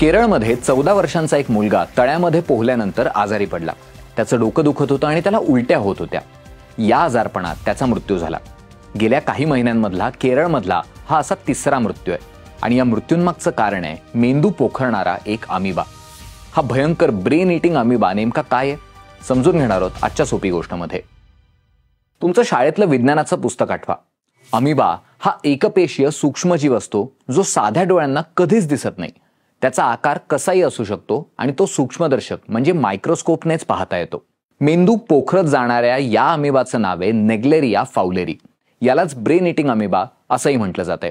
केरळमध्ये चौदा वर्षांचा एक मुलगा तळ्यामध्ये पोहल्यानंतर आजारी पडला त्याचं डोकं दुखत होतं आणि त्याला उलट्या होत होत्या या आजारपणात त्याचा मृत्यू झाला गेल्या काही महिन्यांमधला केरळमधला हा असा तिसरा मृत्यू आहे आणि या मृत्यूंमागचं कारण आहे मेंदू पोखरणारा एक अमिबा हा भयंकर ब्रेन इटिंग अमिबा नेमका काय आहे समजून घेणार आहोत आजच्या सोपी गोष्टमध्ये तुमचं शाळेतलं विज्ञानाचं पुस्तक आठवा अमिबा हा एकपेशीय सूक्ष्मजीव असतो जो साध्या डोळ्यांना कधीच दिसत नाही त्याचा आकार कसाही असू शकतो आणि तो सूक्ष्मदर्शक म्हणजे मायक्रोस्कोपनेच पाहता येतो मेंदू पोखरत जाणाऱ्या या अमिबाचं नाव आहे नेग्लेरिया फाउलेरी यालाच ब्रेन इटिंग अमिबा असंही म्हटलं आहे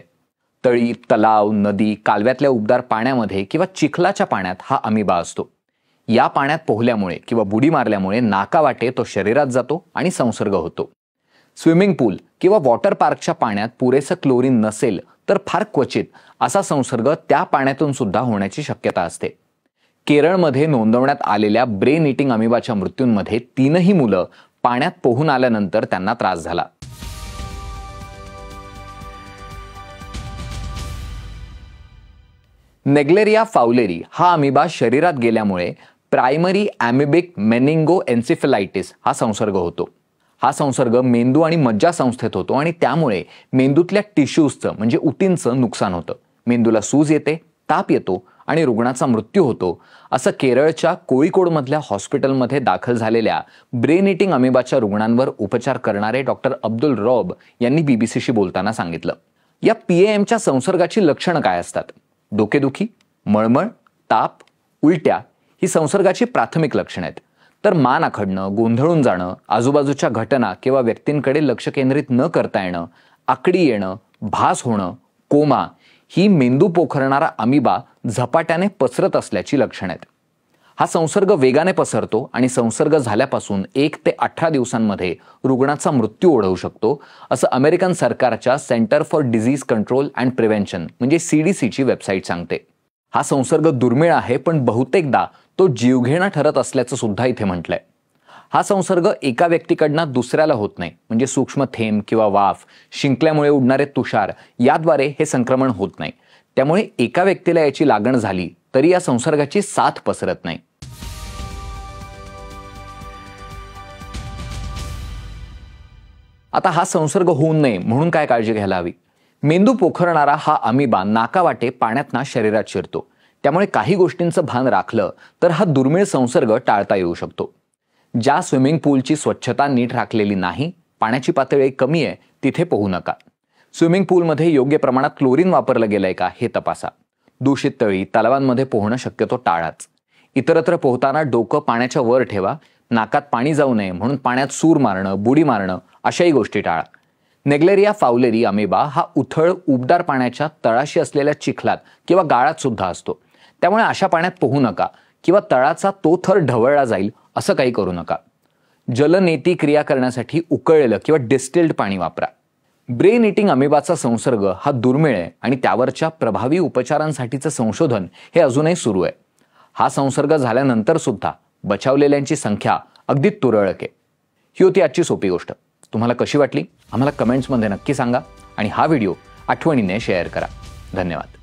तळी तलाव नदी कालव्यातल्या उबदार पाण्यामध्ये किंवा चिखलाच्या पाण्यात हा अमिबा असतो या पाण्यात पोहल्यामुळे किंवा बुडी मारल्यामुळे नाकावाटे तो शरीरात जातो आणि संसर्ग होतो स्विमिंग पूल किंवा वॉटर पार्कच्या पाण्यात पुरेसं क्लोरीन नसेल तर फार क्वचित असा संसर्ग त्या पाण्यातून सुद्धा होण्याची शक्यता असते केरळमध्ये नोंदवण्यात आलेल्या ब्रेन इटिंग अमिबाच्या मृत्यूंमध्ये तीनही मुलं पाण्यात पोहून आल्यानंतर त्यांना त्रास झाला नेग्लेरिया फाउलेरी हा अमिबा शरीरात गेल्यामुळे प्रायमरी ॲमिबिक मेनिंगो एन्सिफिलायटिस हा संसर्ग होतो हा संसर्ग मेंदू आणि मज्जासंस्थेत होतो आणि त्यामुळे मेंदूतल्या टिश्यूजचं म्हणजे उतींचं नुकसान होतं मेंदूला सूज येते ताप येतो आणि रुग्णाचा मृत्यू होतो असं केरळच्या कोळीकोडमधल्या हॉस्पिटलमध्ये दाखल झालेल्या ब्रेन इटिंग अमेबाच्या रुग्णांवर उपचार करणारे डॉक्टर अब्दुल रॉब यांनी बीबीसीशी बोलताना सांगितलं या पी एमच्या संसर्गाची लक्षणं काय असतात डोकेदुखी मळमळ ताप उलट्या ही संसर्गाची प्राथमिक लक्षणं आहेत तर मान आखडणं गोंधळून जाणं आजूबाजूच्या घटना किंवा व्यक्तींकडे लक्ष केंद्रित न करता येणं आकडी येणं भास होणं कोमा ही मेंदू पोखरणारा अमिबा झपाट्याने पसरत असल्याची लक्षणं आहेत हा संसर्ग वेगाने पसरतो आणि संसर्ग झाल्यापासून एक ते अठरा दिवसांमध्ये रुग्णाचा मृत्यू ओढवू शकतो असं अमेरिकन सरकारच्या centre for disease control and prevention म्हणजे सी डी सीची वेबसाईट सांगते हा संसर्ग दुर्मिळ आहे पण बहुतेकदा तो जीवघेणा ठरत असल्याचं सुद्धा इथे म्हटलंय हा संसर्ग एका व्यक्तीकडनं दुसऱ्याला होत नाही म्हणजे सूक्ष्म थेंब किंवा वाफ शिंकल्यामुळे उडणारे तुषार याद्वारे हे संक्रमण होत नाही त्यामुळे एका व्यक्तीला याची लागण झाली तरी या संसर्गाची साथ पसरत नाही आता हा संसर्ग होऊ नये म्हणून काय काळजी घ्यायला हवी मेंदू पोखरणारा हा अमिबा नाकावाटे पाण्यातना शरीरात शिरतो त्यामुळे काही गोष्टींचं भान राखलं तर हा दुर्मिळ संसर्ग टाळता येऊ शकतो ज्या स्विमिंग पूलची स्वच्छता नीट राखलेली नाही पाण्याची पातळी कमी आहे तिथे पोहू नका स्विमिंग पूलमध्ये योग्य प्रमाणात क्लोरीन वापरलं गेलंय का हे तपासा दूषित तळी तलावांमध्ये पोहणं शक्यतो टाळाच इतरत्र पोहताना डोकं पाण्याच्या वर ठेवा नाकात पाणी जाऊ नये म्हणून पाण्यात सूर मारणं बुडी मारणं अशाही गोष्टी टाळा नेग्लेरिया फावलेरी अमेबा हा उथळ उबदार पाण्याच्या तळाशी असलेल्या चिखलात किंवा गाळात सुद्धा असतो त्यामुळे अशा पाण्यात पोहू नका किंवा तळाचा तो थर ढवळला जाईल असं काही करू नका जलनेती क्रिया करण्यासाठी उकळलेलं किंवा डिस्टिल्ड पाणी वापरा ब्रेन इटिंग अमेबाचा संसर्ग हा दुर्मिळ आहे आणि त्यावरच्या प्रभावी उपचारांसाठीचं संशोधन हे अजूनही सुरू आहे हा संसर्ग झाल्यानंतर सुद्धा बचावलेल्यांची संख्या अगदी तुरळक आहे ही होती आजची सोपी गोष्ट तुम्हाला कशी वाटली आम्हाला कमेंट्समध्ये नक्की सांगा आणि हा व्हिडिओ आठवणीने शेअर करा धन्यवाद